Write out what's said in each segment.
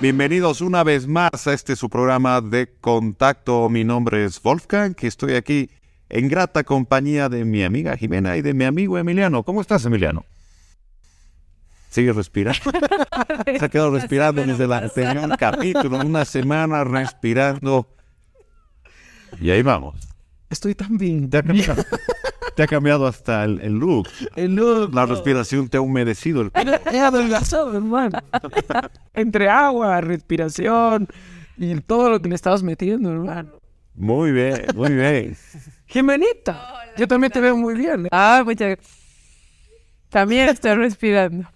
Bienvenidos una vez más a este su programa de contacto. Mi nombre es Wolfgang, que estoy aquí en grata compañía de mi amiga Jimena y de mi amigo Emiliano. ¿Cómo estás, Emiliano? Sigue respirando. Se ha quedado respirando desde el anterior capítulo, una semana respirando. Y ahí vamos. Estoy tan bien. Te ha cambiado hasta el, look. La respiración te ha humedecido. El... ha adelgazado, hermano. Entre agua, respiración y todo lo que le estabas metiendo, hermano. Muy bien, muy bien. Jimenita, yo también te veo muy bien. ¿eh? Ah, muchas gracias. También estoy respirando.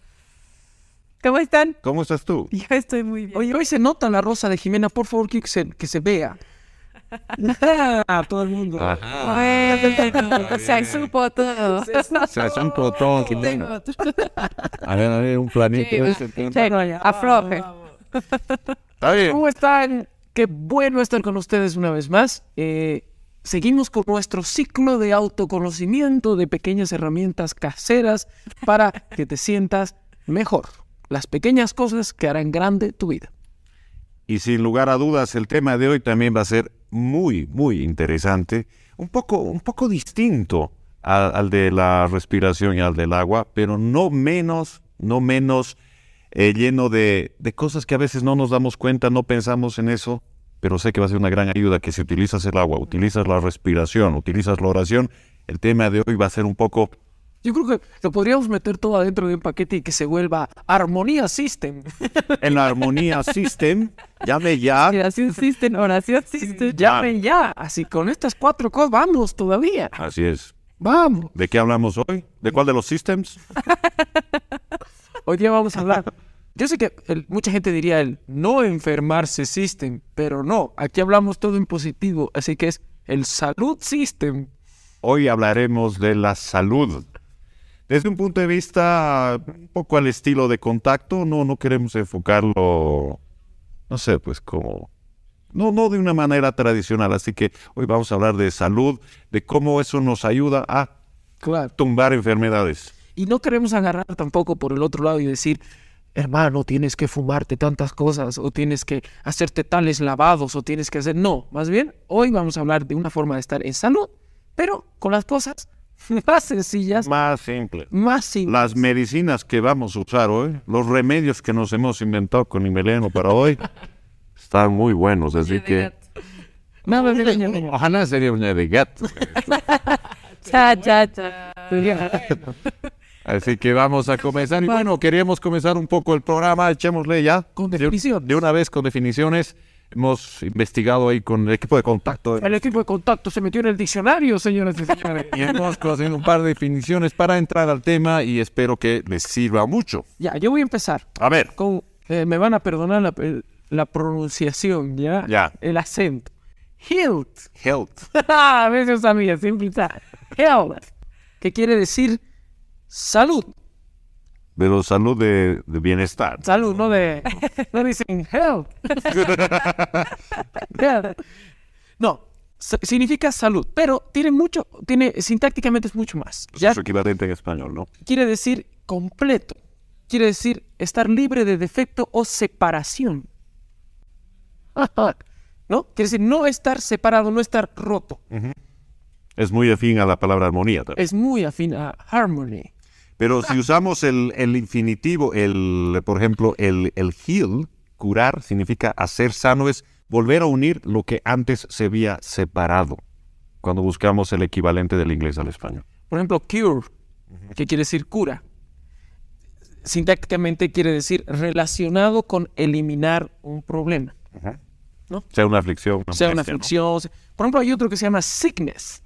¿Cómo están? ¿Cómo estás tú? Yo estoy muy bien. hoy se nota la rosa de Jimena, por favor, que que se vea. A todo el mundo. Ajá. Ah. se un todo. Se supo todo. A ver, a ver, un planito. afloje. ¿Cómo están? Qué bueno estar con ustedes una vez más. Eh, seguimos con nuestro ciclo de autoconocimiento de pequeñas herramientas caseras para que te sientas mejor. Las pequeñas cosas que harán grande tu vida. Y sin lugar a dudas, el tema de hoy también va a ser muy, muy interesante, un poco, un poco distinto al, de la respiración y al del agua, pero no menos, no menos eh, lleno de, de cosas que a veces no nos damos cuenta, no pensamos en eso, pero sé que va a ser una gran ayuda que si utilizas el agua, utilizas la respiración, utilizas la oración, el tema de hoy va a ser un poco yo creo que lo podríamos meter todo adentro de un paquete y que se vuelva Armonía System. En la Armonía System, llame ya. Oración System, oración System, llame ya. Así con estas cuatro cosas vamos todavía. Así es. Vamos. ¿De qué hablamos hoy? ¿De cuál de los systems? hoy día vamos a hablar. Yo sé que mucha gente diría el no enfermarse system, pero no, aquí hablamos todo en positivo, así que es el salud system. Hoy hablaremos de la salud desde un punto de vista un poco al estilo de contacto, no, no queremos enfocarlo, no sé, pues como... No, no de una manera tradicional, así que hoy vamos a hablar de salud, de cómo eso nos ayuda a tumbar enfermedades. Y no queremos agarrar tampoco por el otro lado y decir, hermano, tienes que fumarte tantas cosas o tienes que hacerte tales lavados o tienes que hacer... No, más bien, hoy vamos a hablar de una forma de estar en salud, pero con las cosas más sencillas. Más simples. Más simples. Las medicinas que vamos a usar hoy, los remedios que nos hemos inventado con Imeleno para hoy, están muy buenos, así que... No, Ojalá sería un de gato. cha, cha, cha. Así que vamos a comenzar. Y bueno, queríamos comenzar un poco el programa, echémosle ya. Con definición. de una vez con definiciones. Hemos investigado ahí con el equipo de contacto. El equipo de contacto se metió en el diccionario, señoras y señores. y hemos conocido un par de definiciones para entrar al tema y espero que les sirva mucho. Ya, yo voy a empezar. A ver. Eh, me van a perdonar la, pronunciación, ¿ya? Ya. El acento. Hilt. Hilt. a veces sabía, simple Hilt. ¿Qué quiere decir salud? Pero salud de, bienestar. Salud, no de No dicen, health. no, significa salud, pero tiene mucho, tiene, sintácticamente es mucho más. Pues ya, equivalente en español, ¿no? Quiere decir completo. Quiere decir estar libre de defecto o separación. ¿No? Quiere decir no estar separado, no estar roto. Es muy afín a la palabra armonía. También. Es muy afín a harmony. Pero ah. si usamos el, infinitivo, el, por ejemplo, el, heal, curar, significa hacer sano, es volver a unir lo que antes se había separado, cuando buscamos el equivalente del inglés al español. Por ejemplo, cure, que quiere decir cura. Sintácticamente quiere decir relacionado con eliminar un problema. ¿No? Sea una aflicción. sea una aflicción. Por ejemplo, hay otro que se llama sickness.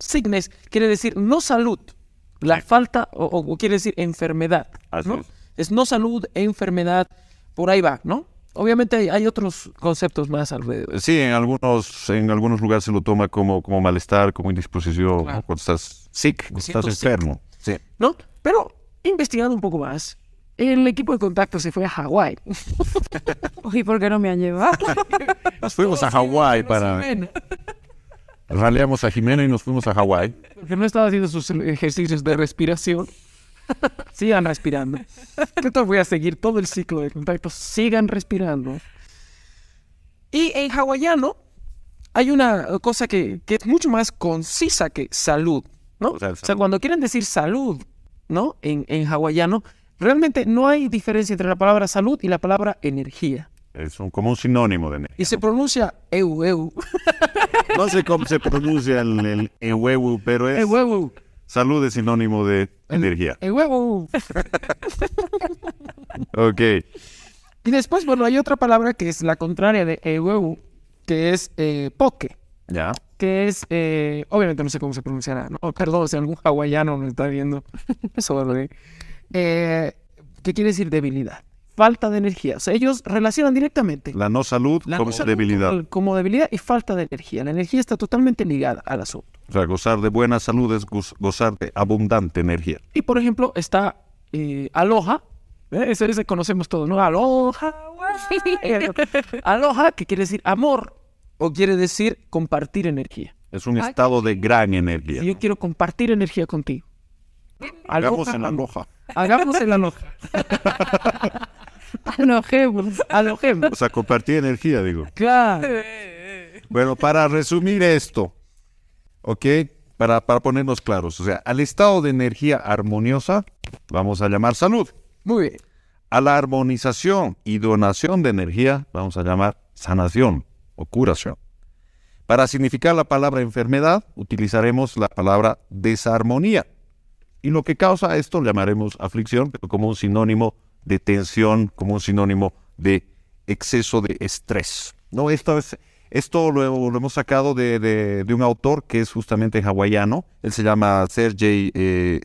Sickness quiere decir no salud, la falta, o, quiere decir enfermedad, ¿no? Es. no salud, enfermedad, por ahí va, ¿no? Obviamente hay, otros conceptos más alrededor. Sí, en algunos, en algunos lugares se lo toma como, como malestar, como indisposición, cuando estás sick, cuando estás enfermo. Sí. ¿No? Pero investigando un poco más, el equipo de contacto se fue a Hawái. ¿Y por qué no me han llevado? Nos fuimos a Hawái para... Raleamos a Jimena y nos fuimos a Hawái. Porque no estaba haciendo sus ejercicios de respiración. Sigan respirando. Entonces voy a seguir todo el ciclo de contacto. Sigan respirando. Y en hawaiano hay una cosa que, es mucho más concisa que salud, O sea, cuando quieren decir salud, ¿no? En, en hawaiano, realmente no hay diferencia entre la palabra salud y la palabra energía. Es como un sinónimo de energía. ¿Y se pronuncia eu, eu. No sé cómo se pronuncia el, el pero es. salud es sinónimo de energía. ok. Y después, bueno, hay otra palabra que es la contraria de eu, que es eh, poke. Ya. Que es, eh, obviamente no sé cómo se pronunciará, ¿no? Oh, perdón, si algún hawaiano me está viendo, eso eh, ¿Qué quiere decir debilidad? falta de energía. O sea, ellos relacionan directamente. La no salud como debilidad. Como, debilidad y falta de energía. La energía está totalmente ligada al asunto. O sea, gozar de buena salud es gozar de abundante energía. Y por ejemplo, está eh, Aloha. ¿eh? conocemos todos, ¿no? Aloha. Eh, Aloha, que quiere decir amor o quiere decir compartir energía. Es un estado de gran energía. yo quiero compartir energía contigo. Hagamos en la Hagamos en la Alojemos. Alojemos. O sea, compartir energía, digo. Claro. Bueno, para resumir esto, ¿ok? Para, ponernos claros, o sea, al estado de energía armoniosa vamos a llamar salud. Muy bien. A la armonización y donación de energía vamos a llamar sanación o curación. Para significar la palabra enfermedad utilizaremos la palabra desarmonía. Y lo que causa esto llamaremos aflicción, como un sinónimo de tensión como un sinónimo de exceso de estrés. ¿no? Esto, es, esto lo, hemos sacado de, un autor que es justamente hawaiano, él se llama Sergey eh,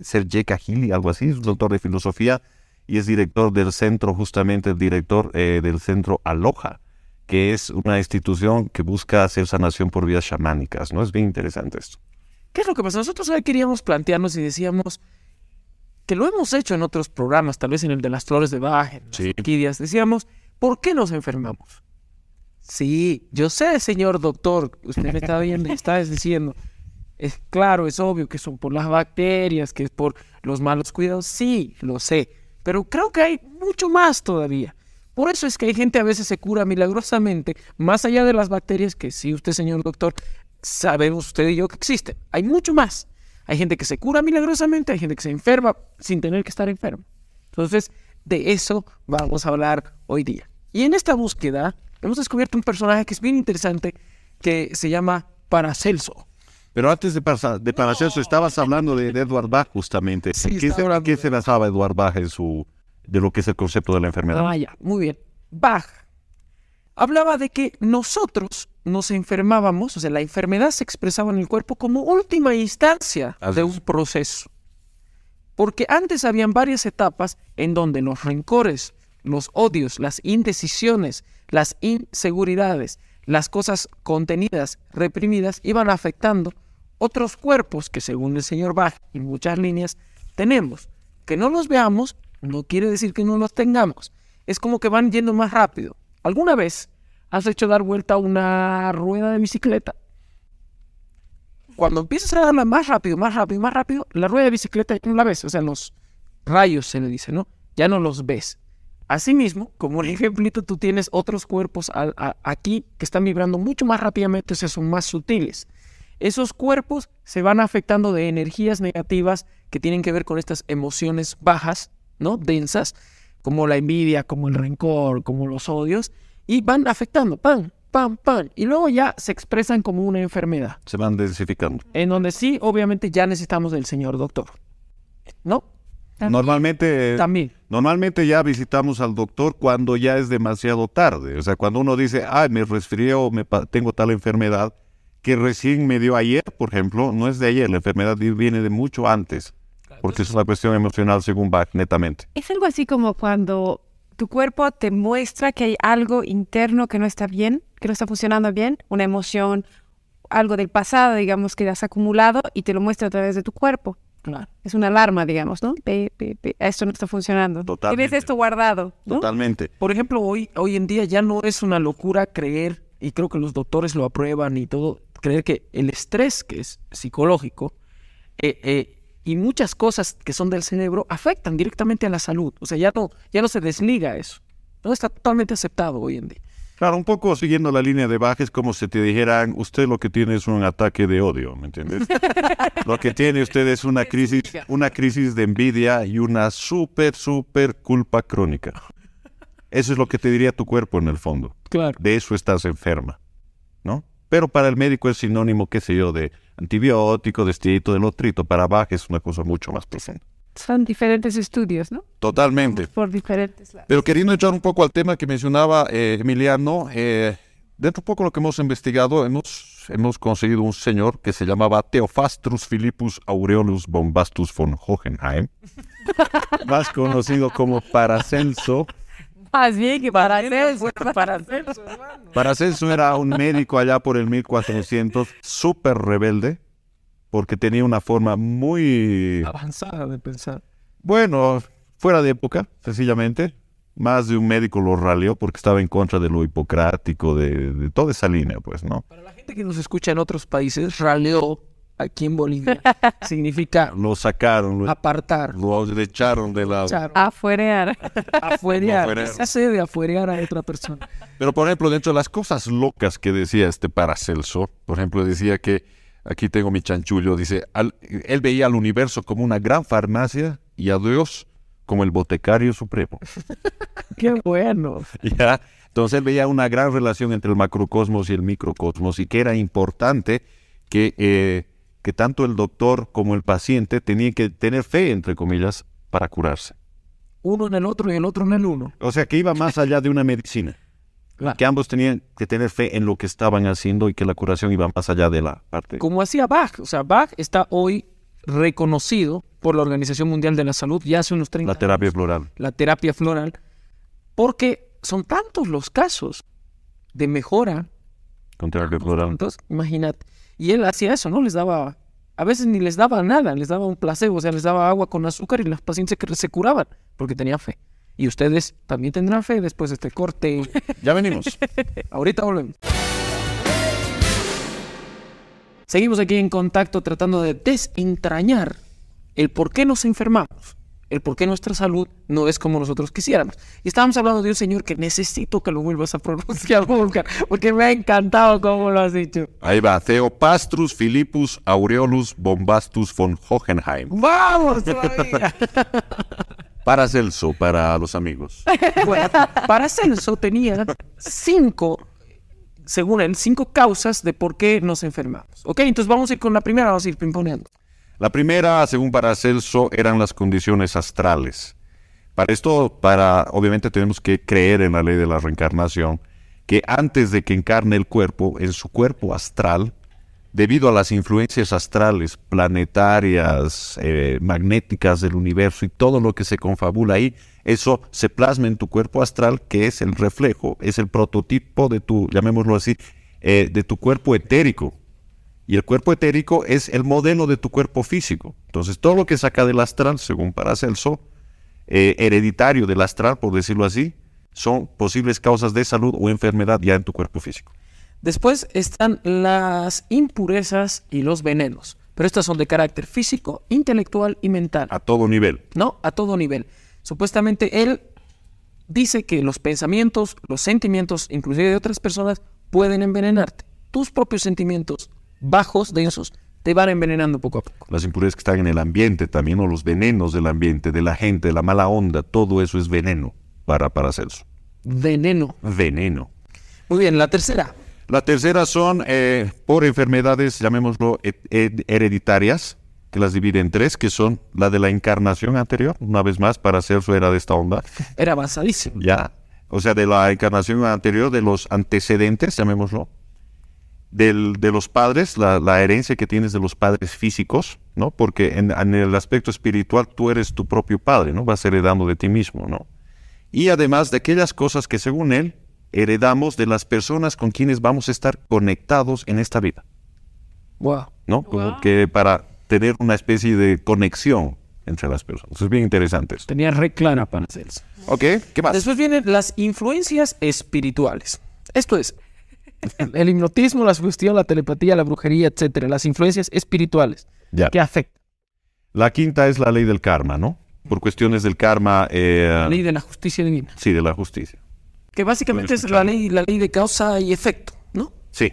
algo así, es un de filosofía y es director del centro, justamente el director eh, del centro Aloha, que es una institución que busca hacer sanación por vías chamánicas, ¿no? Es bien interesante esto. ¿Qué es lo que pasa? Nosotros hoy queríamos plantearnos y decíamos, que lo hemos hecho en otros programas, tal vez en el de las flores de Baja, en las orquídeas, decíamos, ¿por qué nos enfermamos? Sí, yo sé, señor doctor, usted me está viendo, está diciendo, es claro, es obvio que son por las bacterias, que es por los malos cuidados, sí, lo sé, pero creo que hay mucho más todavía. Por eso es que hay gente a veces se cura milagrosamente, más allá de las bacterias que sí, usted, señor doctor, sabemos usted y yo que existen. Hay mucho más. Hay gente que se cura milagrosamente, hay gente que se enferma sin tener que estar enfermo. Entonces, de eso vamos a hablar hoy día. Y en esta búsqueda hemos descubierto un personaje que es bien interesante que se llama Paracelso. Pero antes de, Paracelso, estabas hablando de, Edward Bach justamente. Sí, ¿Qué, se, se, basaba Edward Bach en su, de lo que es el concepto de la enfermedad? Vaya, ah, muy bien. Bach hablaba de que nosotros nos enfermábamos, o sea, la enfermedad se expresaba en el cuerpo como última instancia de un proceso. Porque antes habían varias etapas en donde los rencores, los odios, las indecisiones, las inseguridades, las cosas contenidas, reprimidas, iban afectando otros cuerpos que según el señor Bach y muchas líneas tenemos. Que no los veamos no quiere decir que no los tengamos. Es como que van yendo más rápido. Alguna vez has hecho dar vuelta una rueda de bicicleta. Cuando empiezas a darla más rápido, más rápido, más rápido, la rueda de bicicleta no la ves, o sea, los rayos se le dice, ¿no? Ya no los ves. Asimismo, como un ejemplito, tú tienes otros cuerpos aquí que están vibrando mucho más rápidamente, o sea, son más sutiles. Esos cuerpos se van afectando de energías negativas que tienen que ver con estas emociones bajas, ¿no? Densas, como la envidia, como el rencor, como los odios, y van afectando, ¡pam, pam, pam! y luego ya se expresan como una enfermedad. Se van densificando. En donde sí, obviamente ya necesitamos del señor doctor, ¿no? Normalmente, También. normalmente ya visitamos al doctor cuando ya es demasiado tarde. O sea, cuando uno dice, ¡ay, me resfrió! me tengo tal enfermedad que recién me dio ayer, por ejemplo, no es de ayer, la enfermedad viene de mucho antes, porque es una cuestión emocional según Bach, netamente. Es algo así como cuando tu cuerpo te muestra que hay algo interno que no está bien, que no está funcionando bien, una emoción, algo del pasado, digamos, que has acumulado y te lo muestra a través de tu cuerpo. Claro. Es una alarma, digamos, ¿no? Esto no está funcionando. Totalmente. Tienes esto guardado. Totalmente. Por ejemplo, hoy, hoy en día ya no es una locura creer, y creo que los doctores lo aprueban y todo, creer que el estrés, que es psicológico, eh, eh, y muchas cosas que son del cerebro afectan directamente a la salud. O sea, ya no, ya no se desliga eso. No está totalmente aceptado hoy en día. Claro, un poco siguiendo la línea de bajes como si te dijeran, usted lo que tiene es un ataque de odio, ¿me entiendes? lo que tiene usted es una crisis, una crisis de envidia y una súper, súper culpa crónica. Eso es lo que te diría tu cuerpo en el fondo. Claro. De eso estás enferma, ¿no? Pero para el médico es sinónimo, qué sé yo, de antibiótico, de este, de lotrito para abajo, es una cosa mucho más profunda. Son diferentes estudios, ¿no? Totalmente. Por diferentes lados. Pero queriendo echar un poco al tema que mencionaba eh, Emiliano, eh, dentro un poco lo que hemos investigado, hemos, hemos conseguido un señor que se llamaba Theofastrus Philippus Aureolus Bombastus von Hohenheim, más conocido como Paracelso. Más bien que para pues, Paracelso, hermano. Censo era un médico allá por el 1400, súper rebelde, porque tenía una forma muy... Avanzada de pensar. Bueno, fuera de época, sencillamente. Más de un médico lo raleó porque estaba en contra de lo hipocrático, de, de toda esa línea, pues, ¿no? Para la gente que nos escucha en otros países, raleó aquí en Bolivia significa lo sacaron, lo, apartar, lo echaron de lado, afuerear, afuerear, no, Se de afuerear a otra persona. Pero por ejemplo, dentro de las cosas locas que decía este Paracelso, por ejemplo, decía que aquí tengo mi chanchullo, dice, él veía al universo como una gran farmacia y a Dios como el botecario supremo. Qué bueno. Entonces él veía una gran relación entre el macrocosmos y el microcosmos y que era importante que eh, que tanto el doctor como el paciente tenían que tener fe, entre comillas, para curarse. Uno en el otro y el otro en el uno. O sea, que iba más allá de una medicina. Que ambos tenían que tener fe en lo que estaban haciendo y que la curación iba más allá de la parte. Como hacía Bach, o sea, Bach está hoy reconocido por la Organización Mundial de la Salud ya hace unos 30 años. La terapia floral. La terapia floral, porque son tantos los casos de mejora. Con terapia floral. Entonces, imagínate. Y él hacía eso, ¿no? Les daba, a veces ni les daba nada, les daba un placebo, o sea, les daba agua con azúcar y las pacientes se, se curaban porque tenía fe. Y ustedes también tendrán fe después de este corte. Ya venimos. Ahorita volvemos. Seguimos aquí en contacto tratando de desentrañar el por qué nos enfermamos el por qué nuestra salud no es como nosotros quisiéramos. Y estábamos hablando de un señor que necesito que lo vuelvas a pronunciar, porque me ha encantado cómo lo has dicho. Ahí va, Theopastrus Philippus Aureolus Bombastus von Hohenheim. ¡Vamos para Celso, para los amigos. Bueno, para Celso tenía cinco, según él, cinco causas de por qué nos enfermamos. Ok, entonces vamos a ir con la primera, vamos a ir pimponeando. La primera, según Paracelso, eran las condiciones astrales. Para esto, para, obviamente tenemos que creer en la ley de la reencarnación, que antes de que encarne el cuerpo, en su cuerpo astral, debido a las influencias astrales, planetarias, eh, magnéticas del universo y todo lo que se confabula ahí, eso se plasma en tu cuerpo astral, que es el reflejo, es el prototipo de tu, llamémoslo así, eh, de tu cuerpo etérico, y el cuerpo etérico es el modelo de tu cuerpo físico. Entonces, todo lo que saca del astral, según Paracelso, eh, hereditario del astral, por decirlo así, son posibles causas de salud o enfermedad ya en tu cuerpo físico. Después están las impurezas y los venenos, pero estas son de carácter físico, intelectual y mental. A todo nivel. No, a todo nivel. Supuestamente él dice que los pensamientos, los sentimientos, inclusive de otras personas, pueden envenenarte. Tus propios sentimientos, bajos, densos, te van envenenando poco a poco. Las impurezas que están en el ambiente también, o los venenos del ambiente, de la gente, de la mala onda, todo eso es veneno para Paracelso. Veneno. Veneno. Muy bien, la tercera. La tercera son eh, por enfermedades, llamémoslo hereditarias, que las divide en tres, que son la de la encarnación anterior, una vez más, para Celso era de esta onda. Era basadísimo Ya. O sea, de la encarnación anterior, de los antecedentes, llamémoslo, de los padres, la, herencia que tienes de los padres físicos, ¿no? Porque en, el aspecto espiritual tú eres tu propio padre, ¿no? Vas heredando de ti mismo, ¿no? Y además de aquellas cosas que según él heredamos de las personas con quienes vamos a estar conectados en esta vida. Wow. ¿No? que para tener una especie de conexión entre las personas. Es bien interesante. Tenía reclara para hacerse. Ok, ¿qué más? Después vienen las influencias espirituales. Esto es, el hipnotismo, la sugestión, la telepatía, la brujería, etcétera, las influencias espirituales que afectan. La quinta es la ley del karma, ¿no? Por cuestiones del karma. la eh, ley de la justicia divina. Sí, de la justicia. Que básicamente es la ley, la ley de causa y efecto, ¿no? Sí.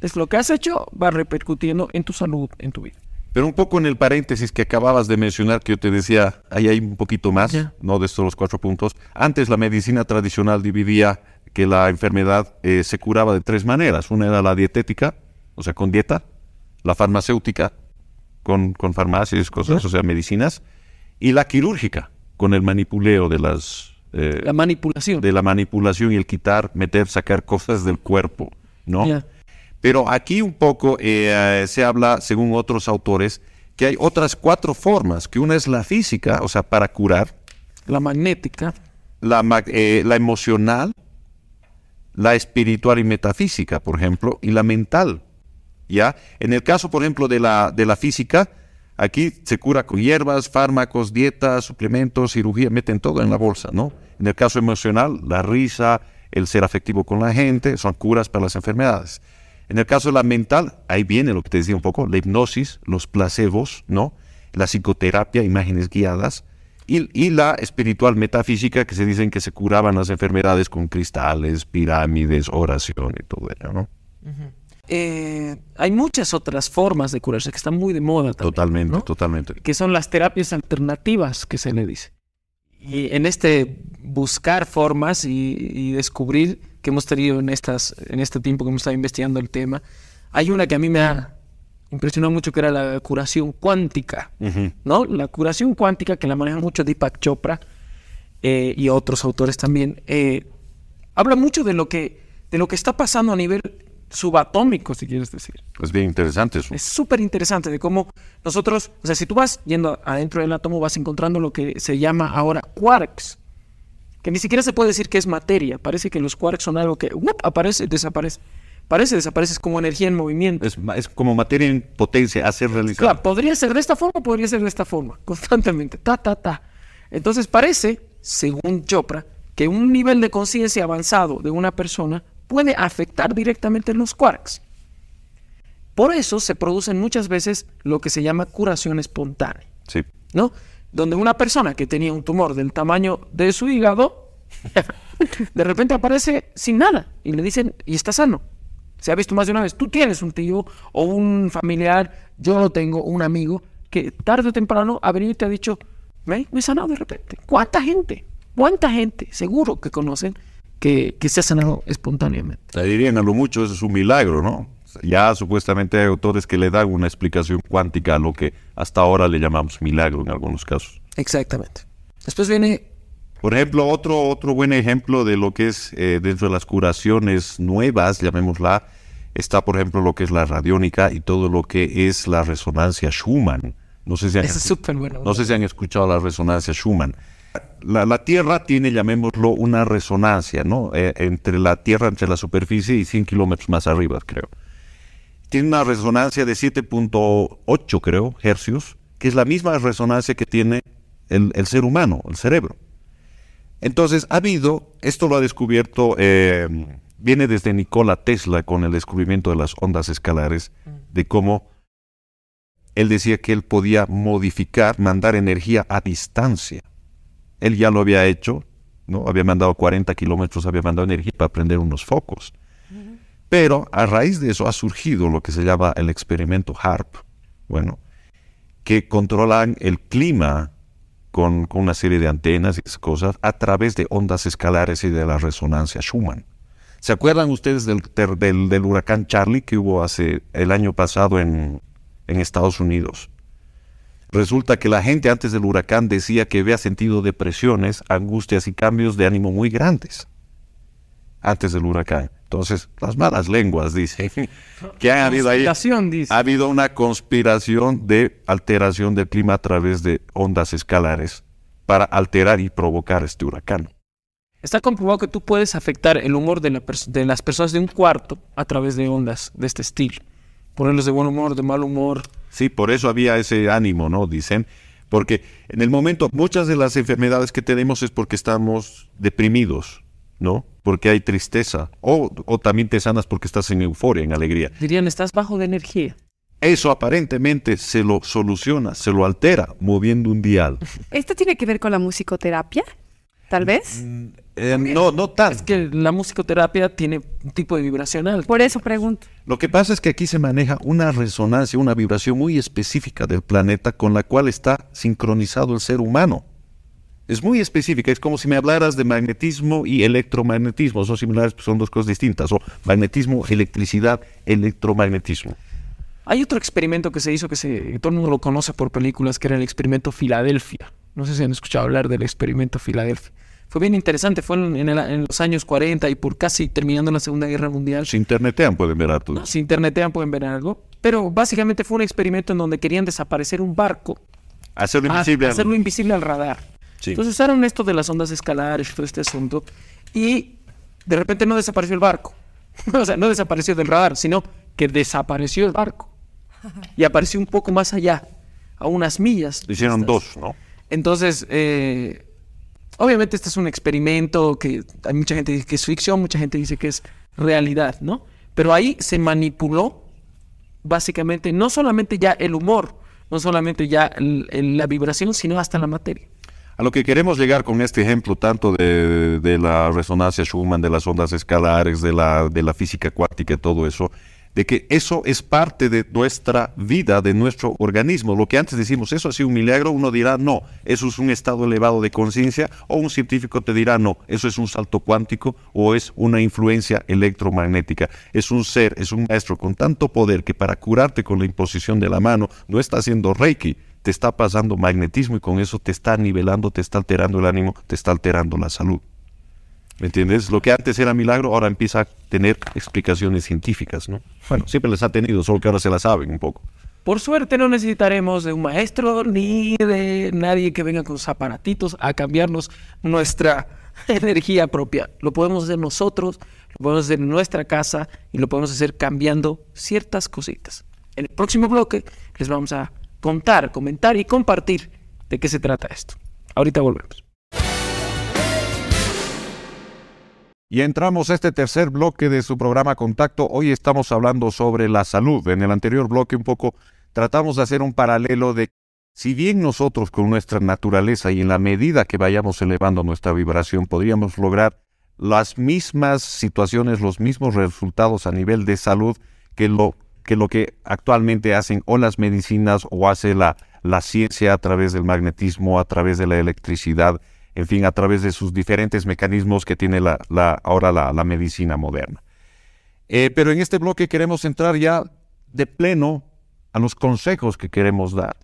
Es lo que has hecho va repercutiendo en tu salud, en tu vida. Pero un poco en el paréntesis que acababas de mencionar, que yo te decía, ahí hay un poquito más, ¿no? De estos cuatro puntos. Antes la medicina tradicional dividía que la enfermedad eh, se curaba de tres maneras. Una era la dietética, o sea, con dieta, la farmacéutica, con, con farmacias, cosas, o sea, medicinas, y la quirúrgica, con el manipuleo de las... Eh, la manipulación. De la manipulación y el quitar, meter, sacar cosas del cuerpo, ¿no? Pero aquí un poco eh, se habla, según otros autores, que hay otras cuatro formas, que una es la física, o sea, para curar. La magnética. La, la emocional, la espiritual y metafísica, por ejemplo, y la mental. ¿ya? En el caso, por ejemplo, de la, de la física, aquí se cura con hierbas, fármacos, dietas, suplementos, cirugía, meten todo en la bolsa, ¿no? En el caso emocional, la risa, el ser afectivo con la gente, son curas para las enfermedades. En el caso de la mental, ahí viene lo que te decía un poco, la hipnosis, los placebos, ¿no? La psicoterapia, imágenes guiadas, y, la espiritual metafísica que se dicen que se curaban las enfermedades con cristales, pirámides, oración y todo ello, ¿no? Eh, hay muchas otras formas de curarse que están muy de moda también. Totalmente, totalmente. Que son las terapias alternativas que se le dice. Y en este buscar formas y, descubrir que hemos tenido en, estas, en este tiempo que hemos estado investigando el tema, hay una que a mí me ha impresionó mucho que era la curación cuántica, ¿no? La curación cuántica que la maneja mucho Deepak Chopra eh, y otros autores también, eh, habla mucho de lo, que, de lo que está pasando a nivel subatómico, si quieres decir. Es bien interesante eso. Es súper interesante de cómo nosotros, o sea, si tú vas yendo adentro del átomo, vas encontrando lo que se llama ahora quarks, que ni siquiera se puede decir que es materia, parece que los quarks son algo que aparece, desaparece. Parece, desapareces como energía en movimiento. Es, como materia en potencia a ser Claro, podría ser de esta forma, podría ser de esta forma, constantemente, ta, ta, ta. Entonces parece, según Chopra, que un nivel de conciencia avanzado de una persona puede afectar directamente los quarks. Por eso se producen muchas veces lo que se llama curación espontánea. Sí. ¿No? Donde una persona que tenía un tumor del tamaño de su hígado, de repente aparece sin nada y le dicen, y está sano. Se ha visto más de una vez. Tú tienes un tío o un familiar, yo lo tengo, un amigo, que tarde o temprano ha venido y te ha dicho, me, me he sanado de repente. ¿Cuánta gente? ¿Cuánta gente seguro que conocen que, se ha sanado espontáneamente? Te dirían a lo mucho, eso es un milagro, ¿no? Ya supuestamente hay autores que le dan una explicación cuántica a lo que hasta ahora le llamamos milagro en algunos casos. Exactamente. Después viene por ejemplo, otro, otro buen ejemplo de lo que es eh, dentro de las curaciones nuevas, llamémosla, está por ejemplo lo que es la radiónica y todo lo que es la resonancia Schumann. No sé si han, no sé si han escuchado la resonancia Schumann. La, Tierra tiene, llamémoslo, una resonancia, ¿no? Eh, entre la Tierra, entre la superficie y 100 kilómetros más arriba, creo. Tiene una resonancia de 7.8, creo, hercios, que es la misma resonancia que tiene el ser humano, el cerebro. Entonces, ha habido, esto lo ha descubierto, eh, viene desde Nikola Tesla con el descubrimiento de las ondas escalares, mm. de cómo él decía que él podía modificar, mandar energía a distancia. Él ya lo había hecho, ¿no? Había mandado 40 kilómetros, había mandado energía para prender unos focos. Pero a raíz de eso ha surgido lo que se llama el experimento HARP, bueno, que controlan el clima con, una serie de antenas y esas cosas a través de ondas escalares y de la resonancia Schumann. ¿Se acuerdan ustedes del, huracán Charlie que hubo hace el año pasado en Estados Unidos? Resulta que la gente antes del huracán decía que había sentido depresiones, angustias y cambios de ánimo muy grandes antes del huracán. Entonces, las malas lenguas dicen que ha habido ahí. Dice. Ha habido una conspiración de alteración del clima a través de ondas escalares para alterar y provocar este huracán. Está comprobado que tú puedes afectar el humor de, de las personas de un cuarto a través de ondas de este estilo. Ponerlos de buen humor, de mal humor. Sí, por eso había ese ánimo, ¿no? Dicen. Porque en el momento, muchas de las enfermedades que tenemos es porque estamos deprimidos ¿no? Porque hay tristeza. O, también te sanas porque estás en euforia, en alegría. Dirían, estás bajo de energía. Eso aparentemente se lo soluciona, se lo altera moviendo un dial. ¿Esto tiene que ver con la musicoterapia? ¿Tal vez? Mm, eh, no, no tal. Es que la musicoterapia tiene un tipo de vibracional. Por eso pregunto. Lo que pasa es que aquí se maneja una resonancia, una vibración muy específica del planeta con la cual está sincronizado el ser humano es muy específica, es como si me hablaras de magnetismo y electromagnetismo, son similares, pues son dos cosas distintas, o magnetismo, electricidad, electromagnetismo. Hay otro experimento que se hizo que se, todo el mundo lo conoce por películas, que era el experimento Filadelfia. No sé si han escuchado hablar del experimento Filadelfia. Fue bien interesante, fue en, los años 40 y por casi terminando la Segunda Guerra Mundial. Si internetean pueden ver algo. si internetean pueden ver algo. Pero básicamente fue un experimento en donde querían desaparecer un barco. Hacerlo ah, invisible. hacerlo invisible al radar. Entonces usaron esto de las ondas escalares, todo este asunto, y de repente no desapareció el barco. o sea, no desapareció del radar, sino que desapareció el barco. Y apareció un poco más allá, a unas millas. hicieron dos, ¿no? Entonces, eh, obviamente este es un experimento que hay mucha gente dice que es ficción, mucha gente dice que es realidad, ¿no? Pero ahí se manipuló básicamente no solamente ya el humor, no solamente ya la vibración, sino hasta la materia. A lo que queremos llegar con este ejemplo, tanto de, la resonancia Schumann, de las ondas escalares, de la, de la física cuántica y todo eso, de que eso es parte de nuestra vida, de nuestro organismo. Lo que antes decimos, eso ha sido un milagro, uno dirá no, eso es un estado elevado de conciencia, o un científico te dirá no, eso es un salto cuántico o es una influencia electromagnética. Es un ser, es un maestro con tanto poder que para curarte con la imposición de la mano no está haciendo reiki, te está pasando magnetismo y con eso te está nivelando, te está alterando el ánimo, te está alterando la salud. ¿Me entiendes? Lo que antes era milagro ahora empieza a tener explicaciones científicas, ¿no? Bueno, siempre las ha tenido, solo que ahora se las saben un poco. Por suerte no necesitaremos de un maestro ni de nadie que venga con sus aparatitos a cambiarnos nuestra energía propia. Lo podemos hacer nosotros, lo podemos hacer en nuestra casa y lo podemos hacer cambiando ciertas cositas. En el próximo bloque les vamos a contar, comentar y compartir de qué se trata esto. Ahorita volvemos. Y entramos a este tercer bloque de su programa Contacto. Hoy estamos hablando sobre la salud. En el anterior bloque un poco tratamos de hacer un paralelo de si bien nosotros con nuestra naturaleza y en la medida que vayamos elevando nuestra vibración podríamos lograr las mismas situaciones, los mismos resultados a nivel de salud que lo que lo que actualmente hacen o las medicinas o hace la, la ciencia a través del magnetismo, a través de la electricidad, en fin, a través de sus diferentes mecanismos que tiene la, ahora la, medicina moderna. Eh, pero en este bloque queremos entrar ya de pleno a los consejos que queremos dar.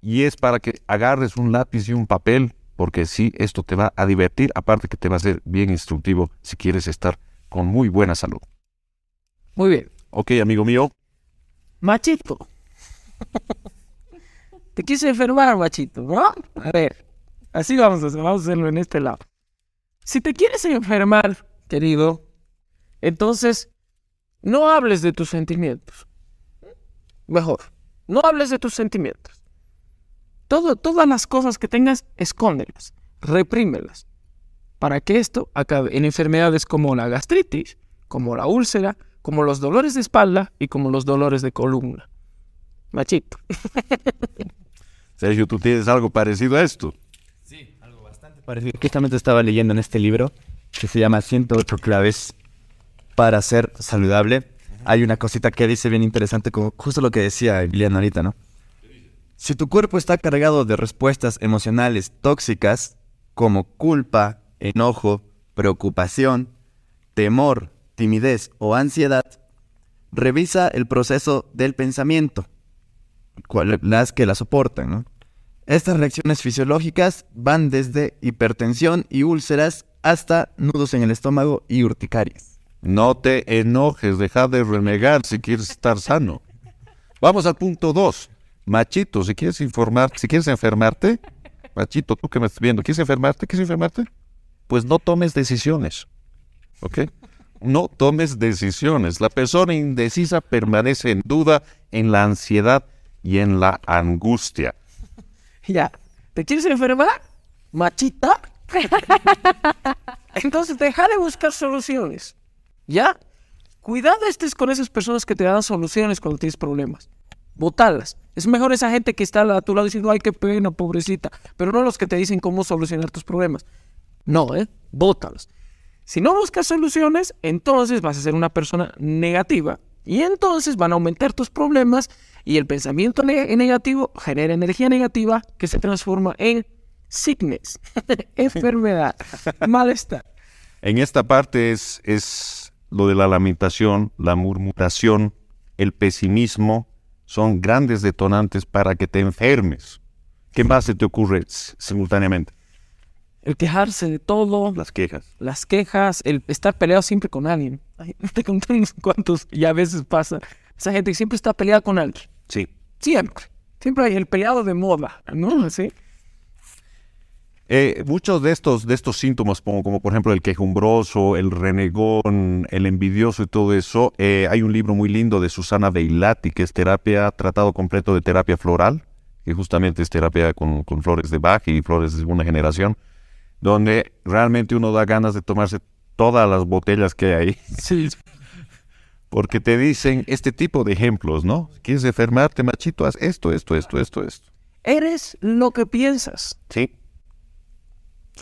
Y es para que agarres un lápiz y un papel, porque sí, esto te va a divertir, aparte que te va a ser bien instructivo si quieres estar con muy buena salud. Muy bien. Ok, amigo mío. Machito. Te quise enfermar, machito, ¿no? A ver, así vamos a, hacerlo en este lado. Si te quieres enfermar, querido, entonces no hables de tus sentimientos. Mejor, no hables de tus sentimientos. Todo, todas las cosas que tengas, escóndelas, reprímelas, para que esto acabe en enfermedades como la gastritis, como la úlcera, como los dolores de espalda y como los dolores de columna. Machito. Sergio, ¿tú tienes algo parecido a esto? Sí, algo bastante parecido. Justamente estaba leyendo en este libro que se llama 108 claves para ser saludable. Hay una cosita que dice bien interesante, como justo lo que decía Emiliano ahorita, ¿no? Si tu cuerpo está cargado de respuestas emocionales tóxicas, como culpa, enojo, preocupación, temor, timidez o ansiedad, revisa el proceso del pensamiento, las que la soportan. Estas reacciones fisiológicas van desde hipertensión y úlceras hasta nudos en el estómago y urticarias. No te enojes, deja de renegar si quieres estar sano. Vamos al punto 2. Machito, si quieres informar, si quieres enfermarte, machito, tú que me estás viendo, ¿quieres enfermarte? ¿Quieres enfermarte? Pues no tomes decisiones. ¿Ok? no tomes decisiones. La persona indecisa permanece en duda, en la ansiedad y en la angustia. Ya, ¿te quieres enfermar? Machita. Entonces, deja de buscar soluciones. ¿Ya? Cuidado estés con esas personas que te dan soluciones cuando tienes problemas. Botalas. Es mejor esa gente que está a tu lado diciendo, ay, qué pena, pobrecita. Pero no los que te dicen cómo solucionar tus problemas. No, ¿eh? Bótalos. Si no buscas soluciones, entonces vas a ser una persona negativa y entonces van a aumentar tus problemas y el pensamiento negativo genera energía negativa que se transforma en sickness, enfermedad, malestar. En esta parte es, es lo de la lamentación, la murmuración, el pesimismo, son grandes detonantes para que te enfermes. ¿Qué más se te ocurre simultáneamente? el quejarse de todo. Las quejas. Las quejas, el estar peleado siempre con alguien. te contamos cuántos cuantos y a veces pasa. Esa gente que siempre está peleada con alguien. Sí. Siempre. Siempre hay el peleado de moda, ¿no? Sí. Eh, muchos de estos, de estos síntomas, como, por ejemplo el quejumbroso, el renegón, el envidioso y todo eso, eh, hay un libro muy lindo de Susana Beilati que es terapia, tratado completo de terapia floral, que justamente es terapia con, flores de Bach y flores de segunda generación donde realmente uno da ganas de tomarse todas las botellas que hay ahí. Sí. Porque te dicen este tipo de ejemplos, ¿no? ¿Quieres enfermarte, machito? Haz esto, esto, esto, esto, esto. Eres lo que piensas. Sí.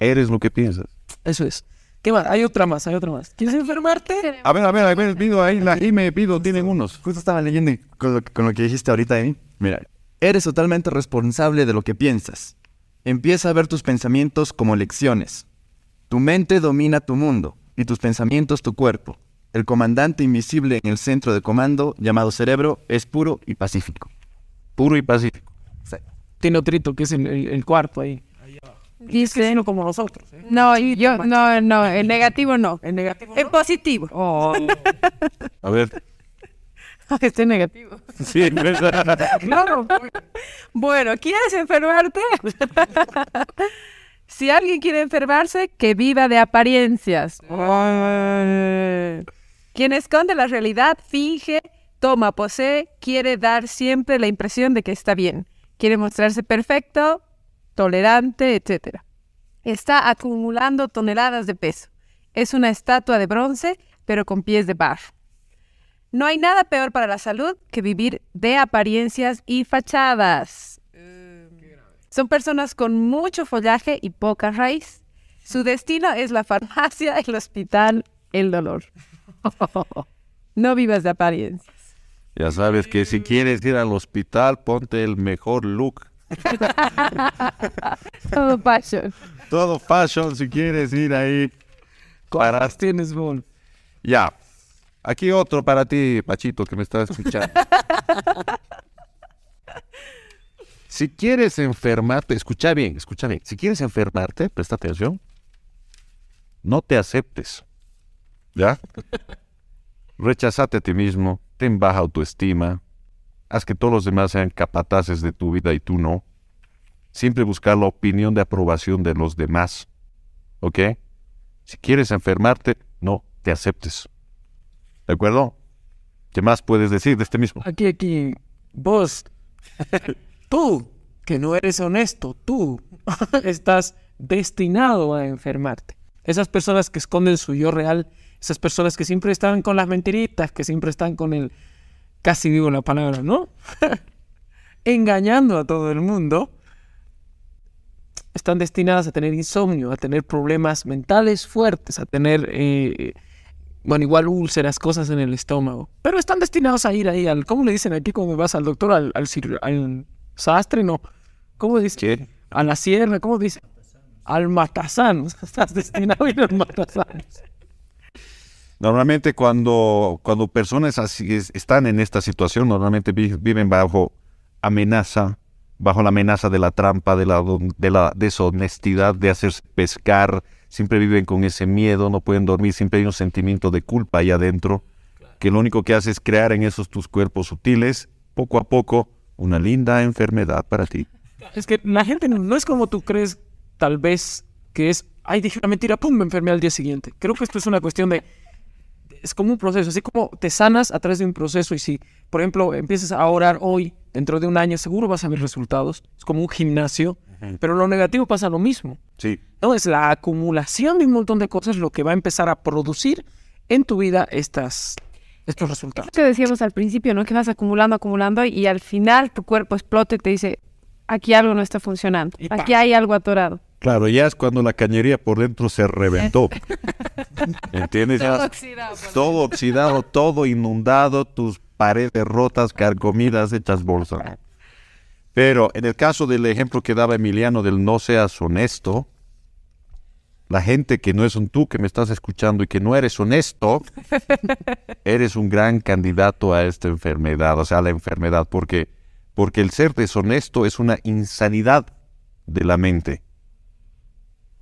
Eres lo que piensas. Eso es. ¿Qué más? Hay otra más, hay otra más. ¿Quieres enfermarte? A ver, a ver, a ver, pido ahí, la y me pido, tienen unos. Justo estaba leyendo con lo, que dijiste ahorita ahí. ¿eh? Mira, eres totalmente responsable de lo que piensas. Empieza a ver tus pensamientos como lecciones. Tu mente domina tu mundo y tus pensamientos tu cuerpo. El comandante invisible en el centro de comando, llamado cerebro, es puro y pacífico. Puro y pacífico. Tiene otro que es el, cuarto ahí. Dice. es como nosotros. ¿eh? No, yo, no, no, el negativo no. El negativo. No? El positivo. Oh. a ver. Estoy negativo. Sí, claro. Bueno, ¿quieres enfermarte? si alguien quiere enfermarse, que viva de apariencias. Quien esconde la realidad, finge, toma, posee, quiere dar siempre la impresión de que está bien. Quiere mostrarse perfecto, tolerante, etc. Está acumulando toneladas de peso. Es una estatua de bronce, pero con pies de barro. No hay nada peor para la salud que vivir de apariencias y fachadas. Son personas con mucho follaje y poca raíz. Su destino es la farmacia, el hospital, el dolor. No vivas de apariencias. Ya sabes que si quieres ir al hospital, ponte el mejor look. Todo fashion. Todo fashion si quieres ir ahí. Para... Tienes, Ya, Aquí otro para ti, Pachito, que me estás escuchando. si quieres enfermarte, escucha bien, escucha bien. Si quieres enfermarte, presta atención. No te aceptes. ¿Ya? Rechazate a ti mismo, ten baja autoestima, haz que todos los demás sean capataces de tu vida y tú no. Siempre buscar la opinión de aprobación de los demás. ¿Ok? Si quieres enfermarte, no te aceptes. ¿De acuerdo? ¿Qué más puedes decir de este mismo? Aquí, aquí, vos, tú, que no eres honesto, tú estás destinado a enfermarte. Esas personas que esconden su yo real, esas personas que siempre están con las mentiritas, que siempre están con el, casi digo la palabra, ¿no? Engañando a todo el mundo, están destinadas a tener insomnio, a tener problemas mentales fuertes, a tener... Eh, bueno, igual úlceras, cosas en el estómago. Pero están destinados a ir ahí al, ¿cómo le dicen aquí cuando vas al doctor? Al, al, sastre, no. ¿Cómo dice? A la sierra, ¿cómo dice? Al matazán. Estás destinado a ir al matazán. Normalmente cuando, cuando personas así están en esta situación, normalmente viven bajo amenaza, bajo la amenaza de la trampa, de la, de la deshonestidad, de hacerse pescar, siempre viven con ese miedo, no pueden dormir, siempre hay un sentimiento de culpa ahí adentro, que lo único que hace es crear en esos tus cuerpos sutiles, poco a poco, una linda enfermedad para ti. Es que la gente no es como tú crees, tal vez, que es, ay, dije una mentira, pum, me enfermé al día siguiente. Creo que esto es una cuestión de es como un proceso, así como te sanas a través de un proceso y si, por ejemplo, empiezas a orar hoy, dentro de un año seguro vas a ver resultados, es como un gimnasio, pero lo negativo pasa lo mismo. Sí. la acumulación de un montón de cosas lo que va a empezar a producir en tu vida estas, estos resultados. lo que decíamos al principio, ¿no? Que vas acumulando, acumulando y al final tu cuerpo explota y te dice, aquí algo no está funcionando, aquí hay algo atorado. Claro, ya es cuando la cañería por dentro se reventó. ¿Entiendes? Todo oxidado. Todo oxidado, todo inundado, tus paredes rotas, carcomidas, hechas bolsa. Pero en el caso del ejemplo que daba Emiliano del no seas honesto, la gente que no es un tú que me estás escuchando y que no eres honesto, eres un gran candidato a esta enfermedad, o sea, a la enfermedad, porque, porque el ser deshonesto es una insanidad de la mente.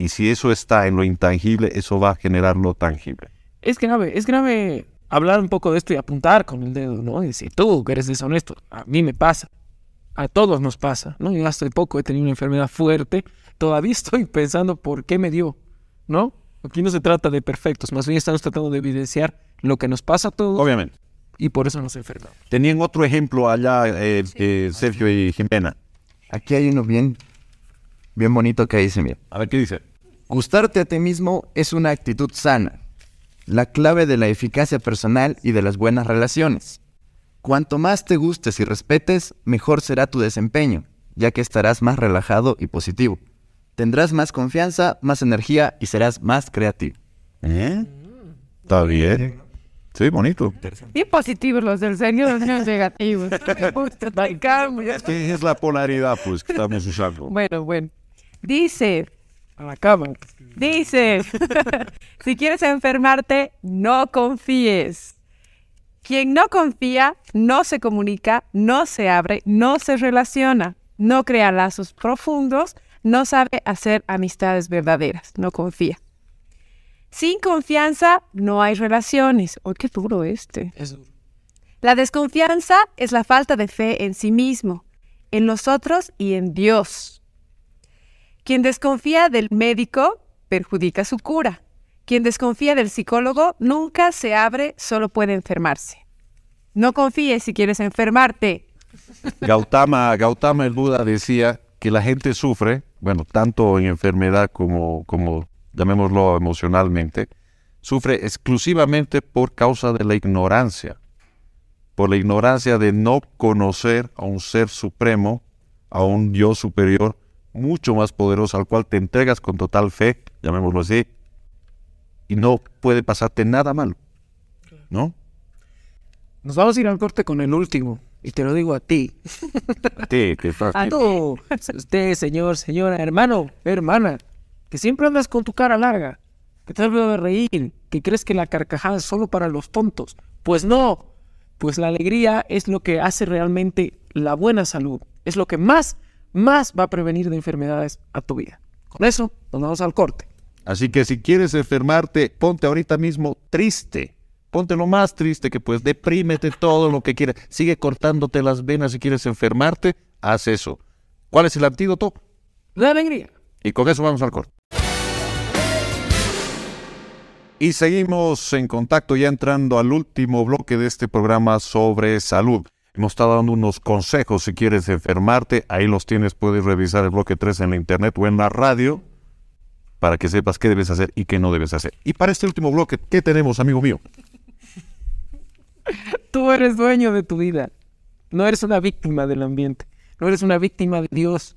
Y si eso está en lo intangible, eso va a generar lo tangible. Es grave, es grave hablar un poco de esto y apuntar con el dedo, ¿no? Y decir, tú que eres deshonesto, a mí me pasa, a todos nos pasa, ¿no? Yo hace poco he tenido una enfermedad fuerte, todavía estoy pensando por qué me dio, ¿no? Aquí no se trata de perfectos, más bien estamos tratando de evidenciar lo que nos pasa a todos. Obviamente. Y por eso nos enfermamos. Tenían otro ejemplo allá, eh, eh, Sergio y Jimena. Aquí hay uno bien, bien bonito que dice, mira. A ver, ¿qué dice? Gustarte a ti mismo es una actitud sana, la clave de la eficacia personal y de las buenas relaciones. Cuanto más te gustes y respetes, mejor será tu desempeño, ya que estarás más relajado y positivo. Tendrás más confianza, más energía y serás más creativo. ¿Eh? Está bien. Sí, bonito. Y positivos los del señor, los negativos. Pues, es es la polaridad, pues, que estamos usando. Bueno, bueno. Dice, a la Dice, si quieres enfermarte, no confíes. Quien no confía, no se comunica, no se abre, no se relaciona, no crea lazos profundos, no sabe hacer amistades verdaderas, no confía. Sin confianza no hay relaciones. Oh, qué duro este! Es duro. La desconfianza es la falta de fe en sí mismo, en los otros y en Dios. Quien desconfía del médico perjudica su cura. Quien desconfía del psicólogo nunca se abre, solo puede enfermarse. No confíes si quieres enfermarte. Gautama, Gautama el Buda decía que la gente sufre, bueno, tanto en enfermedad como, como llamémoslo emocionalmente, sufre exclusivamente por causa de la ignorancia, por la ignorancia de no conocer a un ser supremo, a un Dios superior mucho más poderoso al cual te entregas con total fe, llamémoslo así, y no puede pasarte nada malo. ¿No? Nos vamos a ir al corte con el último. Y te lo digo a ti. A ti, que A tú. Usted, señor, señora, hermano, hermana, que siempre andas con tu cara larga, que te de reír, que crees que la carcajada es solo para los tontos. Pues no. Pues la alegría es lo que hace realmente la buena salud. Es lo que más más va a prevenir de enfermedades a tu vida. Con eso, nos vamos al corte. Así que si quieres enfermarte, ponte ahorita mismo triste. Ponte lo más triste que puedes, deprímete todo lo que quieras. Sigue cortándote las venas si quieres enfermarte, haz eso. ¿Cuál es el antídoto? La alegría. Y con eso vamos al corte. Y seguimos en contacto ya entrando al último bloque de este programa sobre salud. Hemos estado dando unos consejos si quieres enfermarte. Ahí los tienes, puedes revisar el bloque 3 en la internet o en la radio para que sepas qué debes hacer y qué no debes hacer. Y para este último bloque, ¿qué tenemos, amigo mío? Tú eres dueño de tu vida. No eres una víctima del ambiente. No eres una víctima de Dios.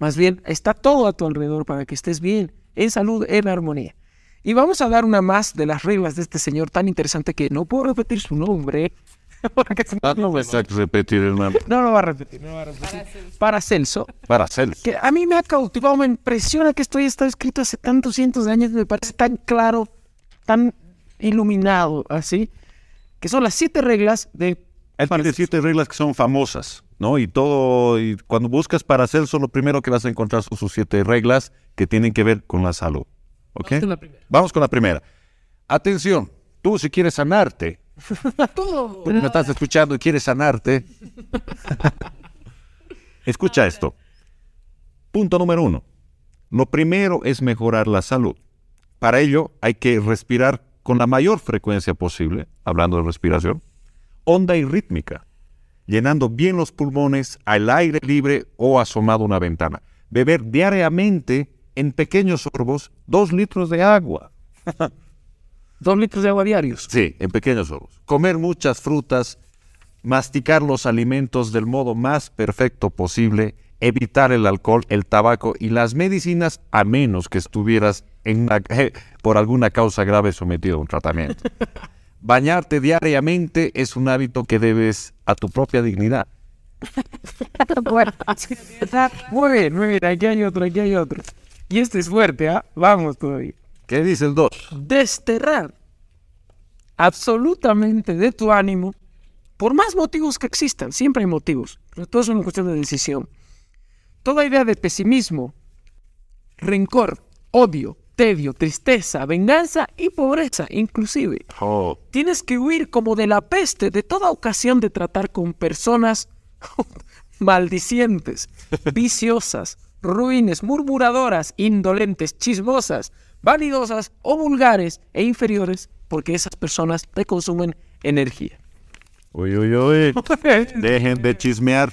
Más bien, está todo a tu alrededor para que estés bien, en salud, en armonía. Y vamos a dar una más de las reglas de este señor tan interesante que no puedo repetir su nombre, Ah, no, no a repetir, No va a repetir, no va a repetir. Para Celso. Para Celso. Que a mí me ha cautivado, me impresiona que esto haya estado escrito hace tantos cientos de años, me parece tan claro, tan iluminado, así, que son las siete reglas de... Él tiene siete reglas que son famosas, ¿no? Y todo, y cuando buscas para Celso, lo primero que vas a encontrar son sus siete reglas que tienen que ver con la salud. ¿Ok? Vamos con la primera. Atención, tú si quieres sanarte, qué no estás escuchando y quieres sanarte. Escucha esto. Punto número uno. Lo primero es mejorar la salud. Para ello hay que respirar con la mayor frecuencia posible, hablando de respiración, onda y rítmica, llenando bien los pulmones al aire libre o asomado a una ventana. Beber diariamente en pequeños sorbos dos litros de agua. Dos litros de agua diarios. Sí, en pequeños sorbos. Comer muchas frutas, masticar los alimentos del modo más perfecto posible, evitar el alcohol, el tabaco y las medicinas a menos que estuvieras en eh, por alguna causa grave sometido a un tratamiento. Bañarte diariamente es un hábito que debes a tu propia dignidad. muy bien, muy bien, aquí hay otro, aquí hay otro. Y este es fuerte, ¿ah? Vamos todavía. ¿Qué dice el 2? Desterrar absolutamente de tu ánimo, por más motivos que existan, siempre hay motivos, pero todo es una cuestión de decisión. Toda idea de pesimismo, rencor, odio, tedio, tristeza, venganza y pobreza, inclusive. Tienes que huir como de la peste de toda ocasión de tratar con personas maldicientes, viciosas, ruines, murmuradoras, indolentes, chismosas, vanidosas o vulgares e inferiores porque esas personas te consumen energía. Uy, uy, uy. Dejen de chismear.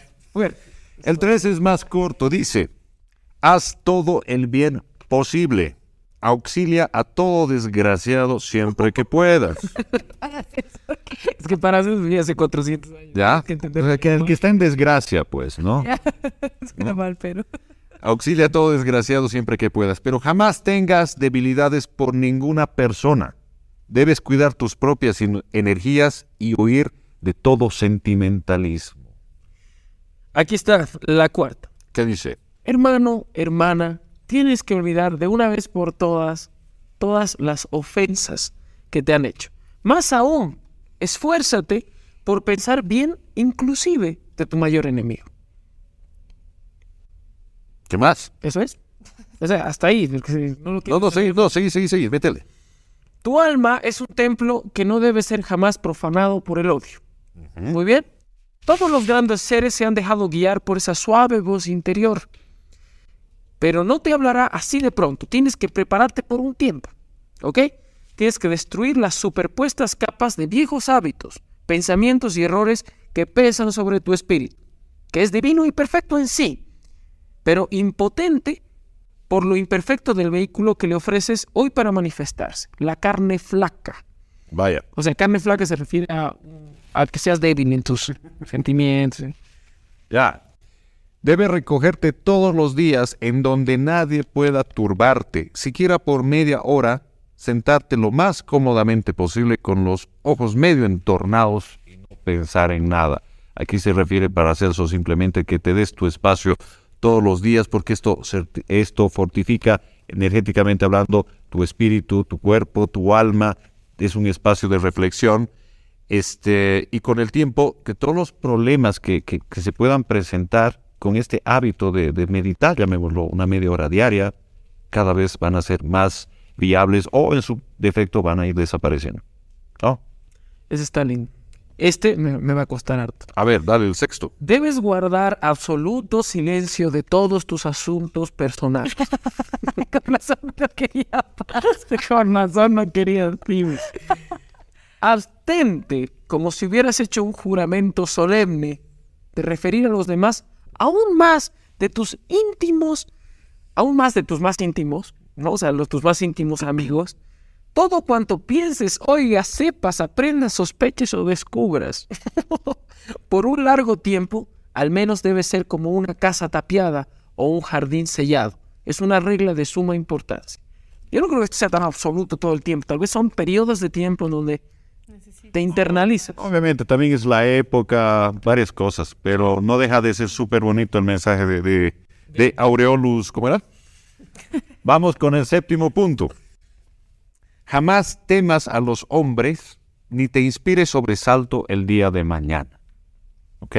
El 3 es más corto. Dice, haz todo el bien posible. Auxilia a todo desgraciado siempre que puedas. es que para eso hace 400 años. Ya. Que, que el que está en desgracia, pues, ¿no? es normal, mal, pero. Auxilia a todo desgraciado siempre que puedas, pero jamás tengas debilidades por ninguna persona. Debes cuidar tus propias energías y huir de todo sentimentalismo. Aquí está la cuarta. ¿Qué dice? Hermano, hermana, tienes que olvidar de una vez por todas todas las ofensas que te han hecho. Más aún, esfuérzate por pensar bien inclusive de tu mayor enemigo. ¿Qué más? Eso es. hasta ahí. No, no, no, seguí, seguí, seguí, Tu alma es un templo que no debe ser jamás profanado por el odio. Muy bien. Todos los grandes seres se han dejado guiar por esa suave voz interior. Pero no te hablará así de pronto. Tienes que prepararte por un tiempo. ¿Ok? Tienes que destruir las superpuestas capas de viejos hábitos, pensamientos y errores que pesan sobre tu espíritu, que es divino y perfecto en sí, pero impotente por lo imperfecto del vehículo que le ofreces hoy para manifestarse, la carne flaca. Vaya. O sea, carne flaca se refiere a, que seas débil en tus sentimientos. ¿eh? Ya. Debes recogerte todos los días en donde nadie pueda turbarte, siquiera por media hora, sentarte lo más cómodamente posible con los ojos medio entornados y no pensar en nada. Aquí se refiere para hacer eso simplemente que te des tu espacio todos los días porque esto, esto fortifica energéticamente hablando tu espíritu, tu cuerpo, tu alma. Es un espacio de reflexión. Este, y con el tiempo, que todos los problemas que, que, se puedan presentar con este hábito de, meditar, llamémoslo una media hora diaria, cada vez van a ser más viables o en su defecto van a ir desapareciendo. ¿No? Eso este me, va a costar harto. A ver, dale el sexto. Debes guardar absoluto silencio de todos tus asuntos personales. con razón no quería. con razón no quería Abstente, como si hubieras hecho un juramento solemne, de referir a los demás aún más de tus íntimos, aún más de tus más íntimos, O sea, los tus más íntimos amigos, todo cuanto pienses, oigas, sepas, aprendas, sospeches o descubras, por un largo tiempo, al menos debe ser como una casa tapiada o un jardín sellado. Es una regla de suma importancia. Yo no creo que esto sea tan absoluto todo el tiempo. Tal vez son periodos de tiempo donde te internalizas. Obviamente, también es la época, varias cosas, pero no deja de ser súper bonito el mensaje de, de Aureolus. ¿Cómo era? Vamos con el séptimo punto. Jamás temas a los hombres, ni te inspire sobresalto el día de mañana. ¿Ok?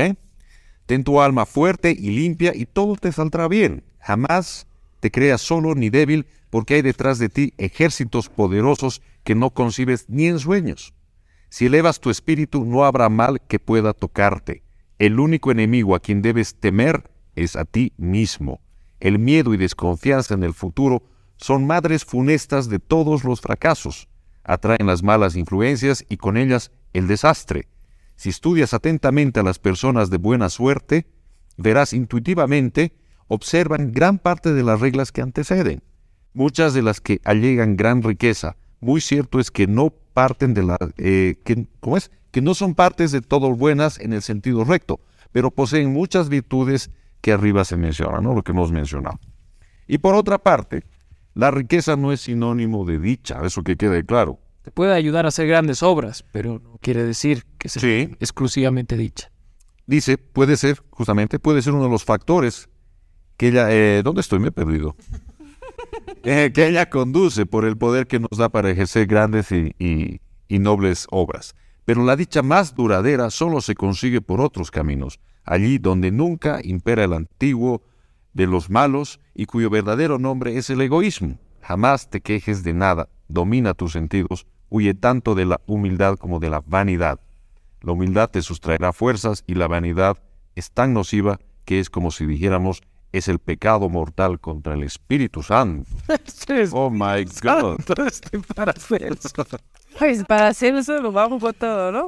Ten tu alma fuerte y limpia y todo te saldrá bien. Jamás te creas solo ni débil, porque hay detrás de ti ejércitos poderosos que no concibes ni en sueños. Si elevas tu espíritu, no habrá mal que pueda tocarte. El único enemigo a quien debes temer es a ti mismo. El miedo y desconfianza en el futuro son madres funestas de todos los fracasos, atraen las malas influencias y con ellas el desastre. Si estudias atentamente a las personas de buena suerte, verás intuitivamente, observan gran parte de las reglas que anteceden, muchas de las que allegan gran riqueza. Muy cierto es que no parten de la, eh, que, no son partes de todo buenas en el sentido recto, pero poseen muchas virtudes que arriba se mencionan, ¿no? Lo que hemos mencionado. Y por otra parte, la riqueza no es sinónimo de dicha, eso que quede claro. Te puede ayudar a hacer grandes obras, pero no quiere decir que sea exclusivamente dicha. Dice, puede ser, justamente, puede ser uno de los factores que ella... Eh, ¿Dónde estoy? Me he perdido. Eh, que ella conduce por el poder que nos da para ejercer grandes y nobles obras. Pero la dicha más duradera solo se consigue por otros caminos, allí donde nunca impera el antiguo de los malos y cuyo verdadero nombre es el egoísmo. Jamás te quejes de nada, domina tus sentidos, huye tanto de la humildad como de la vanidad. La humildad te sustraerá fuerzas y la vanidad es tan nociva que es como si dijéramos es el pecado mortal contra el Espíritu Santo. oh my God. Pues para hacer eso lo vamos con todo, ¿no?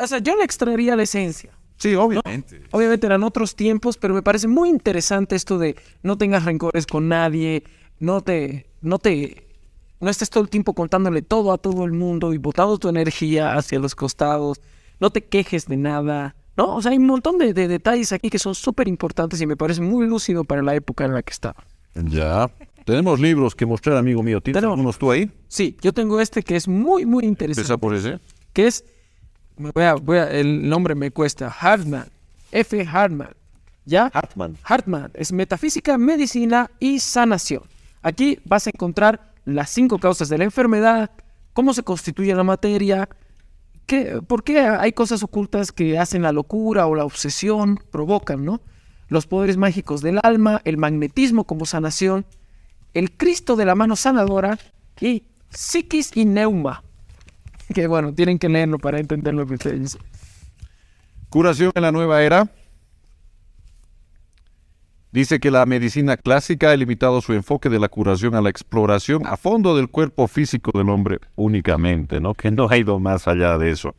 o sea, yo le extraería la esencia. Sí, obviamente. Obviamente eran otros tiempos, pero me parece muy interesante esto de no tengas rencores con nadie, no te, no te, no estés todo el tiempo contándole todo a todo el mundo y botando tu energía hacia los costados, no te quejes de nada, ¿no? O sea, hay un montón de, detalles aquí que son súper importantes y me parece muy lúcido para la época en la que estaba. Ya. Tenemos libros que mostrar, amigo mío. ¿Tienes algunos tú ahí? Sí, yo tengo este que es muy, muy interesante. ¿Empieza por ese? Que es el nombre me cuesta, Hartman, F. Hartman, ¿ya? Hartman. Hartman, es metafísica, medicina y sanación. Aquí vas a encontrar las cinco causas de la enfermedad, cómo se constituye la materia, qué, por qué hay cosas ocultas que hacen la locura o la obsesión, provocan, ¿no? Los poderes mágicos del alma, el magnetismo como sanación, el Cristo de la mano sanadora y psiquis y neuma, que bueno, tienen que leerlo para entenderlo Curación en la nueva era. Dice que la medicina clásica ha limitado su enfoque de la curación a la exploración a fondo del cuerpo físico del hombre únicamente, ¿no? Que no ha ido más allá de eso.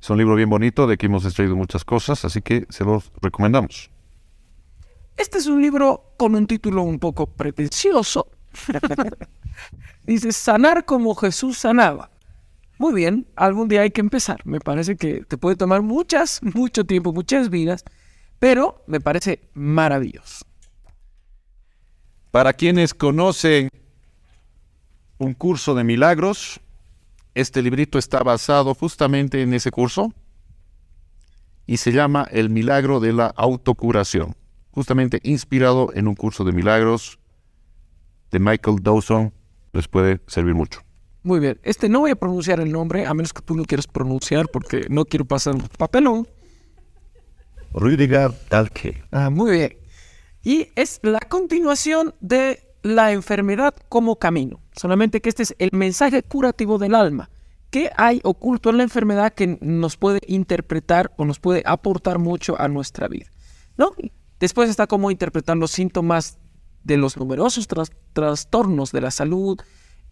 Es un libro bien bonito de que hemos extraído muchas cosas, así que se los recomendamos. Este es un libro con un título un poco pretencioso. Dice Sanar como Jesús sanaba. Muy bien, algún día hay que empezar. Me parece que te puede tomar muchas, mucho tiempo, muchas vidas, pero me parece maravilloso. Para quienes conocen un curso de milagros, este librito está basado justamente en ese curso y se llama El milagro de la autocuración, justamente inspirado en un curso de milagros de Michael Dawson. Les puede servir mucho. Muy bien. Este no voy a pronunciar el nombre, a menos que tú lo quieras pronunciar, porque no quiero pasar papelón. Rüdiger talke. Ah, muy bien. Y es la continuación de la enfermedad como camino. Solamente que este es el mensaje curativo del alma. ¿Qué hay oculto en la enfermedad que nos puede interpretar o nos puede aportar mucho a nuestra vida? ¿No? Después está como interpretar los síntomas de los numerosos trastornos de la salud,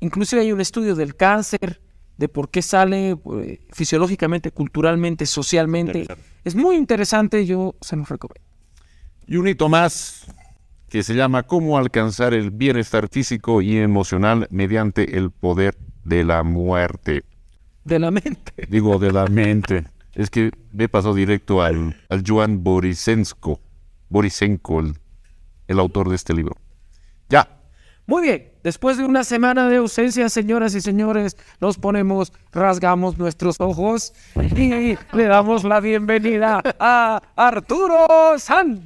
Inclusive hay un estudio del cáncer, de por qué sale eh, fisiológicamente, culturalmente, socialmente. Es muy interesante, yo se los recomiendo. Y un hito más que se llama Cómo alcanzar el bienestar físico y emocional mediante el poder de la muerte. De la mente. Digo, de la mente. es que me pasó directo al, al Joan Borisenko, Borisenko, el autor de este libro. Ya. Muy bien. Después de una semana de ausencia, señoras y señores, nos ponemos, rasgamos nuestros ojos y le damos la bienvenida a Arturo San.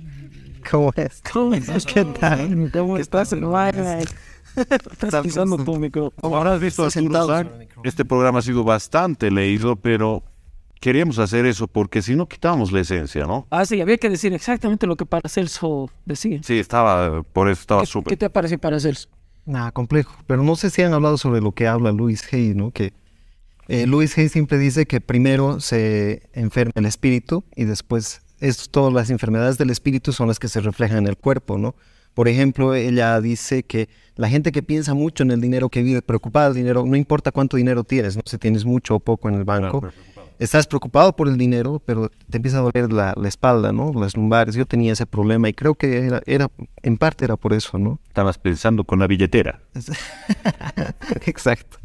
¿Cómo es? ¿Cómo estás? ¿Qué tal? ¿Cómo estás, hermano? Estás tu micro. visto Arturo San. Este programa ha sido bastante leído, pero queríamos hacer eso porque si no quitábamos la esencia, ¿no? Ah, sí, había que decir exactamente lo que Paracelso decía. Sí, estaba, por eso estaba súper. ¿Qué te parece Paracelso? Nada, ah, complejo. Pero no sé si han hablado sobre lo que habla Luis Hay, ¿no? Que eh, Luis Hay siempre dice que primero se enferma el espíritu y después todas las enfermedades del espíritu son las que se reflejan en el cuerpo, ¿no? Por ejemplo, ella dice que la gente que piensa mucho en el dinero que vive, preocupada del dinero, no importa cuánto dinero tienes, no si tienes mucho o poco en el banco, estás preocupado por el dinero, pero te empieza a doler la, espalda, ¿no? Las lumbares. Yo tenía ese problema y creo que era, era en parte era por eso, ¿no? Estabas pensando con la billetera. Exacto.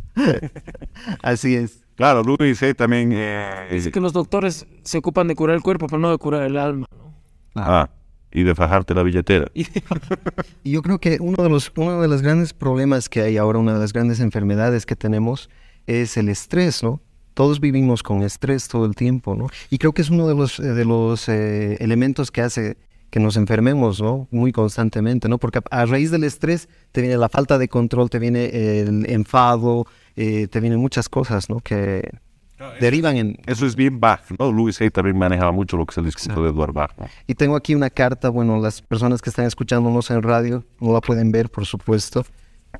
Así es. Claro, Luis eh, también... Dice eh, que los doctores se ocupan de curar el cuerpo, pero no de curar el alma. ¿no? Ah, y de fajarte la billetera. y yo creo que uno de, los, uno de los grandes problemas que hay ahora, una de las grandes enfermedades que tenemos, es el estrés, ¿no? todos vivimos con estrés todo el tiempo, ¿no? Y creo que es uno de los, eh, de los eh, elementos que hace que nos enfermemos, ¿no? Muy constantemente, ¿no? Porque a raíz del estrés te viene la falta de control, te viene el enfado, eh, te vienen muchas cosas, ¿no? Que ah, derivan en... Eso es bien Bach, ¿no? Luis, Hay también manejaba mucho lo que se le Exacto. de Eduardo Bach. Y tengo aquí una carta, bueno, las personas que están escuchándonos en radio no la pueden ver, por supuesto.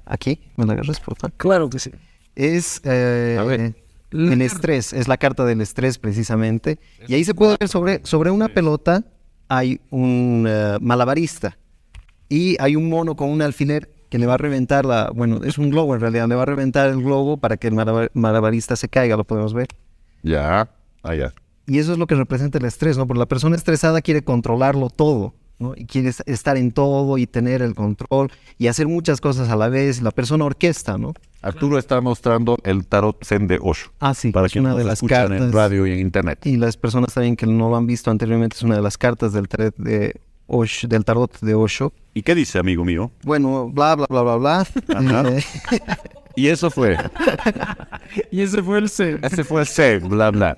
Aquí, ¿me la agarras, por favor? Claro que sí. Es... a ver. En estrés, es la carta del estrés precisamente. y ahí se puede ver sobre, sobre una pelota hay un eh, malabarista y hay un mono con un alfiler que le va a reventar la, bueno, es un globo en realidad, le va a reventar el globo para que el malabarista se caiga, lo podemos ver. Ya, allá. Y eso es lo que representa el estrés, ¿no? Porque la persona estresada quiere controlarlo todo, ¿no? Y quiere estar en todo y tener el control y hacer muchas cosas a la vez. La persona orquesta, ¿no? Arturo está mostrando el tarot Zen de Osho. Ah, sí. Para es una de las en radio y en internet. Y las personas también que no lo han visto anteriormente, es una de las cartas del tarot de Osho, del tarot de Osho. ¿Y qué dice, amigo mío? Bueno, bla, bla, bla, bla, bla. y eso fue. y ese fue el Zen. Ese fue el Zen, bla, bla.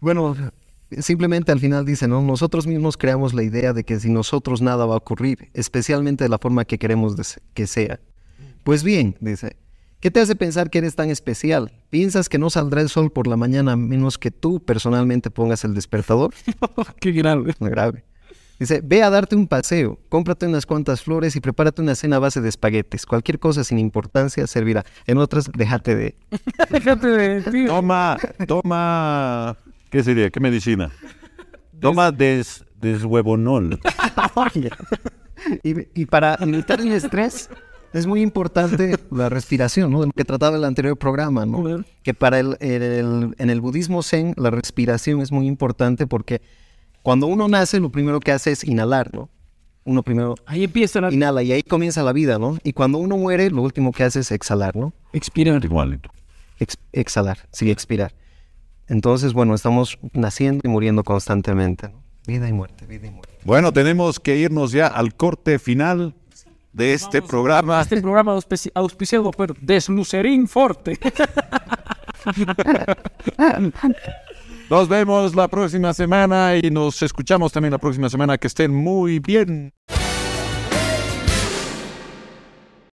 bueno, simplemente al final dice, ¿no? Nosotros mismos creamos la idea de que si nosotros nada va a ocurrir, especialmente de la forma que queremos que sea. Pues bien, dice, ¿qué te hace pensar que eres tan especial? ¿Piensas que no saldrá el sol por la mañana a menos que tú personalmente pongas el despertador? Qué grave. Grave. Dice, ve a darte un paseo, cómprate unas cuantas flores y prepárate una cena a base de espaguetes. Cualquier cosa sin importancia servirá. En otras, déjate de... déjate de... Toma, toma... ¿Qué sería? ¿Qué medicina? Toma des, deshuevonol. y, y para evitar el estrés, es muy importante la respiración, ¿no? De lo que trataba el anterior programa, ¿no? Que para el, en el budismo zen la respiración es muy importante porque cuando uno nace lo primero que hace es inhalar, ¿no? Uno primero ahí inhala y ahí comienza la vida, ¿no? Y cuando uno muere lo último que hace es exhalar, ¿no? Expirar. Igual. exhalar, sí, expirar. Entonces, bueno, estamos naciendo y muriendo constantemente, Vida y muerte, vida y muerte. Bueno, tenemos que irnos ya al corte final de este programa. Este programa auspiciado por Deslucerín Forte. nos vemos la próxima semana y nos escuchamos también la próxima semana. Que estén muy bien.